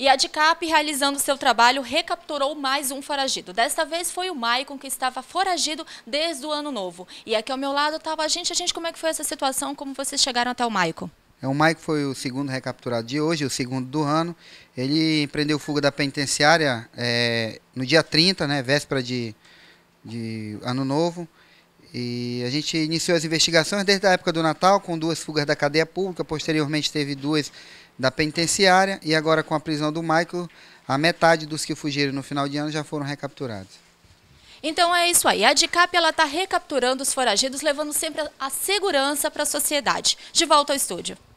E a DICAP, realizando seu trabalho, recapturou mais um foragido. Desta vez foi o Maicon, que estava foragido desde o ano novo. E aqui ao meu lado estava a gente. A gente, como é que foi essa situação? Como vocês chegaram até o Maicon? É, o Maicon foi o segundo recapturado de hoje, o segundo do ano. Ele empreendeu fuga da penitenciária é, no dia 30, né, véspera de, de Ano Novo. E a gente iniciou as investigações desde a época do Natal, com duas fugas da cadeia pública, posteriormente teve duas da penitenciária, e agora com a prisão do Michael, a metade dos que fugiram no final de ano já foram recapturados. Então é isso aí. A DICAP ela está recapturando os foragidos, levando sempre a segurança para a sociedade. De volta ao estúdio.